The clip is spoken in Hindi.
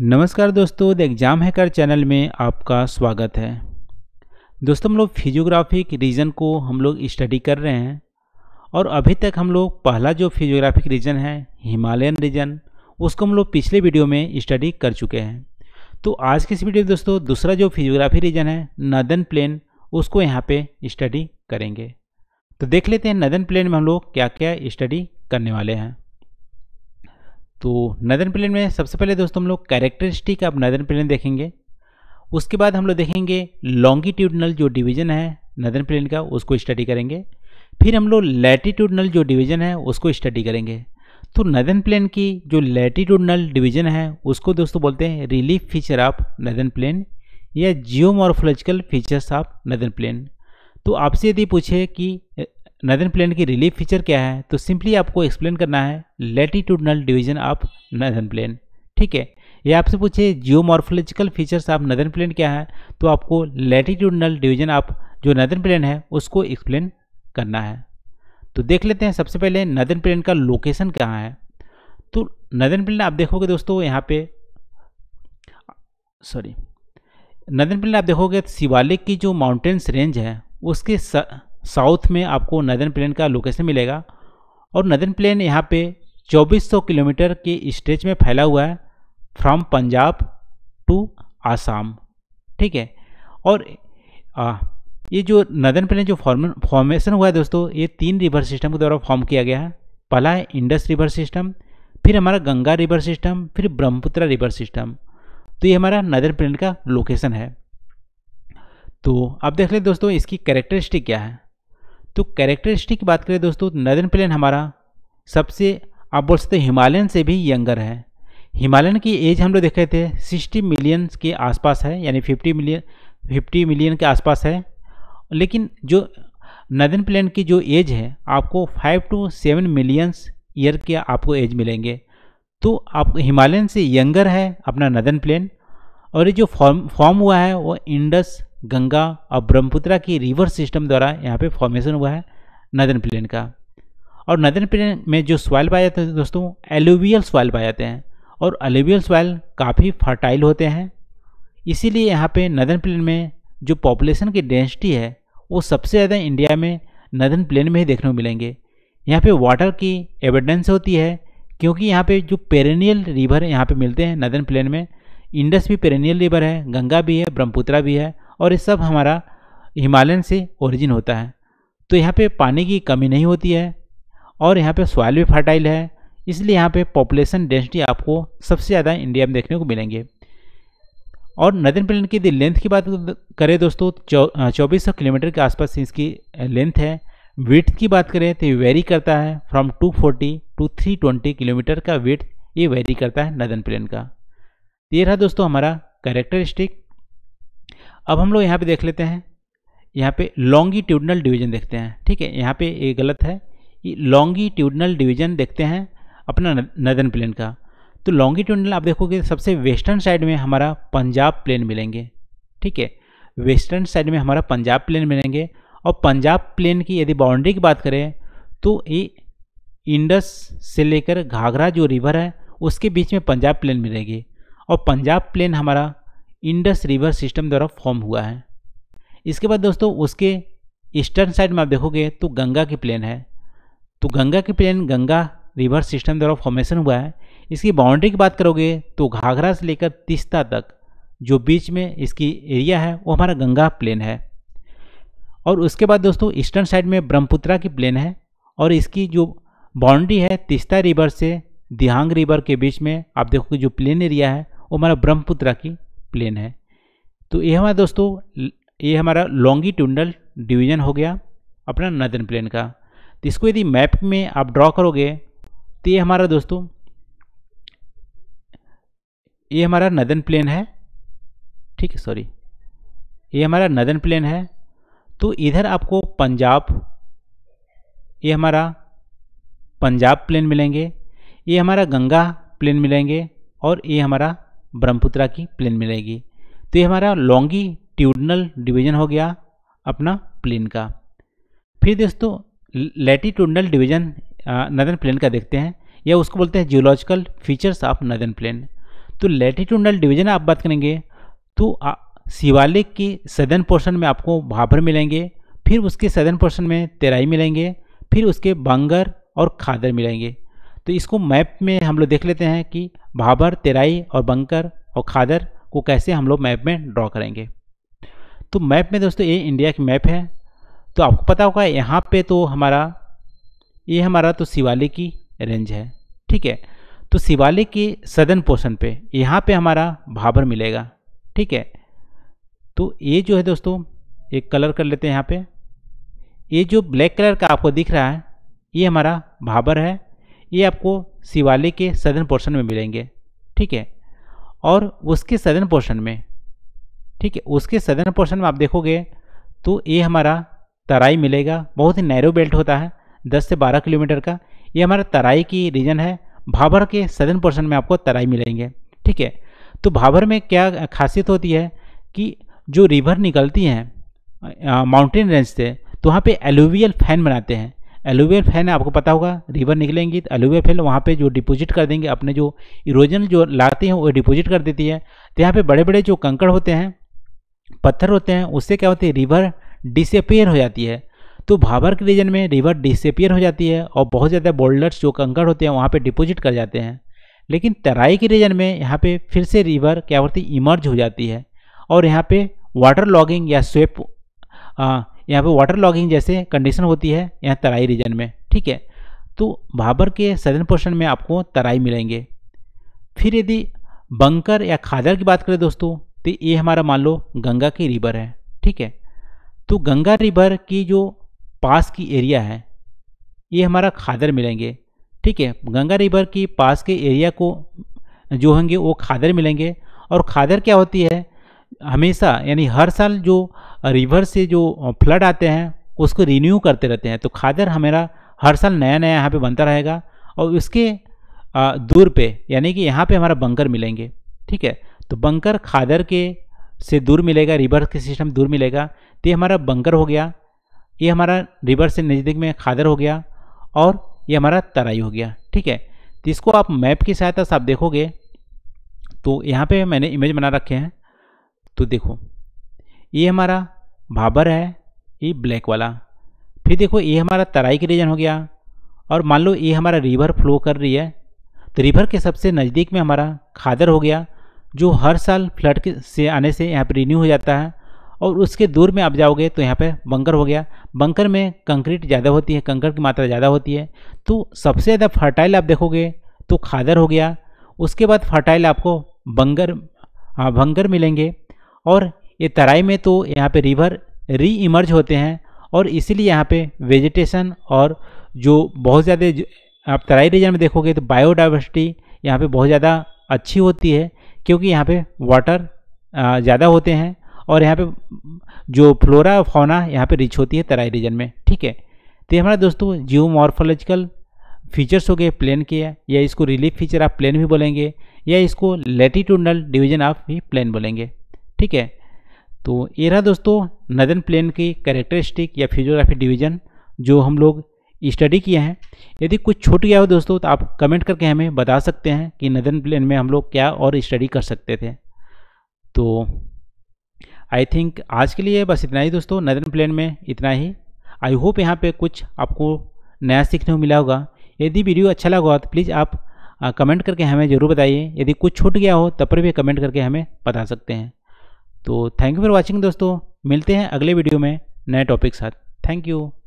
नमस्कार दोस्तों द एग्ज़ाम हैकर चैनल में आपका स्वागत है दोस्तों हम लोग फिजियोग्राफिक रीजन को हम लोग स्टडी कर रहे हैं और अभी तक हम लोग पहला जो फिजियोग्राफिक रीजन है हिमालयन रीजन उसको हम लोग पिछले वीडियो में स्टडी कर चुके हैं तो आज की इस वीडियो में दोस्तों दूसरा जो फिजियोग्राफी रीजन है नदन प्लेन उसको यहाँ पे स्टडी करेंगे तो देख लेते हैं नदन प्लेन में हम लोग क्या क्या स्टडी करने वाले हैं तो नदन प्लेन में सबसे पहले दोस्तों हम लोग कैरेक्टरिस्टिक आप नदन प्लेन देखेंगे उसके बाद हम लोग देखेंगे लॉन्गिट्यूडनल जो डिवीजन है नदन प्लेन का उसको स्टडी करेंगे फिर हम लोग लैटिट्यूडनल जो डिवीजन है उसको स्टडी करेंगे तो नदन प्लेन की जो लैटिट्यूडनल डिवीजन है उसको दोस्तों बोलते हैं relief feature of northern plain या geomorphological features of northern plain तो आपसे यदि पूछे कि नदन प्लेन की रिलीफ फीचर क्या है तो सिंपली आपको एक्सप्लेन करना है latitudinal division of northern plain ठीक है या आपसे पूछे geomorphological features of northern plain क्या है तो आपको लेटीट्यूडनल डिवीजन ऑफ जो नदन प्लेन है उसको एक्सप्लेन करना है तो देख लेते हैं सबसे पहले नदन प्लेन का लोकेशन कहाँ है तो नदन प्लेन आप देखोगे दोस्तों यहाँ पे सॉरी नदन प्लेन आप देखोगे शिवालिक की जो माउंटेन्स रेंज है उसके स... साउथ में आपको नदन प्लेन का लोकेशन मिलेगा और नदन प्लेन यहाँ पे 2400 किलोमीटर के स्ट्रेच में फैला हुआ है फ्रॉम पंजाब टू आसाम ठीक है और आ, ये जो नदन प्लेन जो फॉर्म फॉर्मेशन हुआ है दोस्तों ये तीन रिवर सिस्टम के द्वारा फॉर्म किया गया है पहला है इंडस रिवर सिस्टम फिर हमारा गंगा रिवर सिस्टम फिर ब्रह्मपुत्र रिवर सिस्टम तो ये हमारा नदन प्लेन का लोकेशन है तो आप देख लें दोस्तों इसकी कैरेक्टरिस्टिक क्या है तो कैरेक्टरिस्टिक की बात करें दोस्तों तो नदन प्लेन हमारा सबसे आप बोल सकते हिमालयन से भी यंगर है हिमालयन की एज हम लोग देखे थे सिक्सटी मिलियन के आसपास है यानी फिफ्टी मिलियन फिफ्टी मिलियन के आसपास है लेकिन जो नदन प्लेन की जो एज है आपको five to seven millions year के आपको एज मिलेंगे तो आप हिमालयन से यंगर है अपना नदन प्लेन और ये जो फॉर्म फॉर्म हुआ है वो इंडस गंगा और ब्रह्मपुत्रा की रिवर सिस्टम द्वारा यहाँ पे फॉर्मेशन हुआ है नदन प्लेन का और नदन प्लेन में जो सॉइल पाए जाते हैं दोस्तों एलुवियल सॉइल पाए जाते हैं और एलुवियल सॉइल काफ़ी फर्टाइल होते हैं इसीलिए यहाँ पे नदन प्लेन में जो पॉपुलेशन की डेंसिटी है वो सबसे ज़्यादा इंडिया में नदन प्लेन में ही देखने को मिलेंगे यहाँ पर वाटर की एविडेंस होती है क्योंकि यहाँ पर जो पेरेनियल रिवर यहाँ पर मिलते हैं नदन प्लेन में इंडस भी पेरेनियल रिवर है गंगा भी है ब्रह्मपुत्रा भी है और ये सब हमारा हिमालयन से ओरिजिन होता है तो यहाँ पे पानी की कमी नहीं होती है और यहाँ पे सॉइल भी फर्टाइल है इसलिए यहाँ पे पॉपुलेशन डेंसिटी आपको सबसे ज़्यादा इंडिया में देखने को मिलेंगे और नदन प्लेन की यदि लेंथ की बात करें दोस्तों चौबीस सौ किलोमीटर के आसपास इसकी लेंथ है वेट की बात करें तो ये वेरी करता है फ्रॉम 240 टू थ्री किलोमीटर का वेट ये वेरी करता है नदन प्लेन का ये रहा दोस्तों हमारा करेक्टरिस्टिक अब हम लोग यहाँ पे देख लेते हैं यहाँ पे लॉन्गीट्यूडनल डिवीजन देखते हैं ठीक है यहाँ पे ये गलत है ये लॉन्गीट्यूडनल डिवीजन देखते हैं अपना नदन प्लेन का तो लॉन्गीट्यूडनल आप देखोगे सबसे वेस्टर्न साइड में हमारा पंजाब प्लेन मिलेंगे ठीक है वेस्टर्न साइड में हमारा पंजाब प्लेन मिलेंगे और पंजाब प्लेन की यदि बाउंड्री की बात करें तो ये इंडस से लेकर घाघरा जो रिवर है उसके बीच में पंजाब प्लेन मिलेगी और पंजाब प्लेन हमारा इंडस रिवर सिस्टम द्वारा फॉर्म हुआ है इसके बाद दोस्तों उसके ईस्टर्न साइड में आप देखोगे तो गंगा की प्लेन है तो गंगा की प्लेन गंगा रिवर सिस्टम द्वारा फॉर्मेशन हुआ है इसकी बाउंड्री की बात करोगे तो घाघरा से लेकर तिस्ता तक जो बीच में इसकी एरिया है वो हमारा गंगा प्लेन है और उसके बाद दोस्तों ईस्टर्न साइड में ब्रह्मपुत्रा की प्लेन है और इसकी जो बाउंड्री है तिस्ता रिवर से दिहांग रिवर के बीच में आप देखोगे जो प्लेन एरिया है वो हमारा ब्रह्मपुत्रा की प्लेन है तो ये हमारा दोस्तों ये हमारा लॉन्गिट्यूडनल डिवीजन हो गया अपना नदन प्लेन का तो इसको यदि मैप में आप ड्रॉ करोगे तो ये हमारा दोस्तों ये हमारा नदन प्लेन है ठीक है सॉरी ये हमारा नदन प्लेन है तो इधर आपको पंजाब ये हमारा पंजाब प्लेन मिलेंगे ये हमारा गंगा प्लेन मिलेंगे और ये हमारा ब्रह्मपुत्रा की प्लेन मिलेगी तो ये हमारा लॉन्गी ट्यूडनल डिवीजन हो गया अपना प्लेन का फिर दोस्तों लेटीट्यूडनल डिवीजन नदन प्लेन का देखते हैं या उसको बोलते हैं geological features of northern plain तो लेटीट्यूडनल डिवीजन आप बात करेंगे तो शिवालिक के सदन पोर्शन में आपको भाभर मिलेंगे फिर उसके सदन पोर्शन में तेराई मिलेंगे फिर उसके बांगर और खादर मिलेंगे तो इसको मैप में हम लोग देख लेते हैं कि भाबर तेराई और बंकर और खादर को कैसे हम लोग मैप में ड्रॉ करेंगे तो मैप में दोस्तों ये इंडिया की मैप है तो आपको पता होगा यहाँ पे तो हमारा ये हमारा तो शिवालिक की रेंज है ठीक है तो शिवालिक के सदन पोर्शन पे यहाँ पे हमारा भाबर मिलेगा ठीक है तो ये जो है दोस्तों एक कलर कर लेते हैं यहाँ पे ये जो ब्लैक कलर का आपको दिख रहा है ये हमारा भाबर है ये आपको शिवालिक के सदर्न पोर्शन में मिलेंगे ठीक है और उसके सदर्न पोर्शन में ठीक है उसके सदर्न पोर्शन में आप देखोगे तो ये हमारा तराई मिलेगा बहुत ही नैरो बेल्ट होता है 10 से 12 किलोमीटर का ये हमारा तराई की रीजन है भाभर के सदर्न पोर्शन में आपको तराई मिलेंगे ठीक है तो भाभर में क्या खासियत होती है कि जो रिवर निकलती हैं माउंटेन रेंज से तो वहाँ पे एलुवियल फैन बनाते हैं एलोवेयर फैन है आपको पता होगा रिवर निकलेंगी तो एलोवेयर फैन वहाँ पे जो डिपोजिट कर देंगे अपने जो इरोजन जो लाते हैं वो डिपोजिट कर देती है तो यहाँ पे बड़े बड़े जो कंकड़ होते हैं पत्थर होते हैं उससे क्या होती है रिवर डिसअपेयर हो जाती है तो भाबर के रीजन में रिवर डिसअपेयर हो जाती है और बहुत ज़्यादा बोल्डर्स जो कंकड़ होते हैं वहाँ पर डिपोजिट कर जाते हैं लेकिन तराई के रीजन में यहाँ पर फिर से रिवर क्या होती है इमर्ज हो जाती है और यहाँ पर वाटर लॉगिंग या स्वेप यहाँ पे वाटर लॉगिंग जैसे कंडीशन होती है यहाँ तराई रीजन में ठीक है तो भाबर के सदर्न पोर्शन में आपको तराई मिलेंगे फिर यदि बंकर या खादर की बात करें दोस्तों तो ये हमारा मान लो गंगा की रिवर है ठीक है तो गंगा रिवर की जो पास की एरिया है ये हमारा खादर मिलेंगे ठीक है गंगा रिवर की पास के एरिया को जो होंगे वो खादर मिलेंगे और खादर क्या होती है हमेशा यानी हर साल जो रिवर से जो फ्लड आते हैं उसको रिन्यू करते रहते हैं तो खादर हमारा हर साल नया नया यहाँ पे बनता रहेगा और उसके दूर पे यानी कि यहाँ पे हमारा बंकर मिलेंगे ठीक है तो बंकर खादर के से दूर मिलेगा रिवर के सिस्टम दूर मिलेगा तो ये हमारा बंकर हो गया ये हमारा रिवर से नज़दीक में खादर हो गया और ये हमारा तराई हो गया ठीक है तो इसको आप मैप की सहायता से आप देखोगे तो यहाँ पे मैंने इमेज बना रखे हैं तो देखो ये हमारा भाबर है ये ब्लैक वाला फिर देखो ये हमारा तराई के रीजन हो गया और मान लो ये हमारा रिवर फ्लो कर रही है तो रिवर के सबसे नज़दीक में हमारा खादर हो गया जो हर साल फ्लड के से आने से यहाँ पर रिन्यू हो जाता है और उसके दूर में आप जाओगे तो यहाँ पे बंकर हो गया बंकर में कंक्रीट ज़्यादा होती है कंकर की मात्रा ज़्यादा होती है तो सबसे ज़्यादा फर्टाइल आप देखोगे तो खादर हो गया उसके बाद फर्टाइल आपको बंगर हाँ भंगर मिलेंगे और ये तराई में तो यहाँ पे रिवर री इमर्ज होते हैं और इसीलिए यहाँ पे वेजिटेशन और जो बहुत ज़्यादा आप तराई रीजन में देखोगे तो बायोडाइवर्सिटी यहाँ पे बहुत ज़्यादा अच्छी होती है क्योंकि यहाँ पे वाटर ज़्यादा होते हैं और यहाँ पे जो फ्लोरा फौना यहाँ पे रिच होती है तराई रीजन में ठीक है तो ये हमारा दोस्तों जियो फीचर्स हो गए प्लेन के या इसको रिलीफ फीचर आप प्लेन भी बोलेंगे या इसको लेटीट्यूडनल डिवीजन ऑफ भी प्लेन बोलेंगे ठीक है तो ये रहा दोस्तों नदन प्लेन की कैरेक्टरिस्टिक या फिजियोग्राफी डिवीजन जो हम लोग स्टडी किए हैं यदि कुछ छूट गया हो दोस्तों तो आप कमेंट करके हमें बता सकते हैं कि नदन प्लेन में हम लोग क्या और स्टडी कर सकते थे तो आई थिंक आज के लिए बस इतना ही दोस्तों नदन प्लेन में इतना ही आई होप यहाँ पे कुछ आपको नया सीखने को मिला होगा यदि वीडियो अच्छा लगा हो तो प्लीज़ आप कमेंट करके हमें ज़रूर बताइए यदि कुछ छूट गया हो तब पर भी कमेंट करके हमें बता सकते हैं तो थैंक यू फॉर वॉचिंग दोस्तों मिलते हैं अगले वीडियो में नए टॉपिक साथ थैंक यू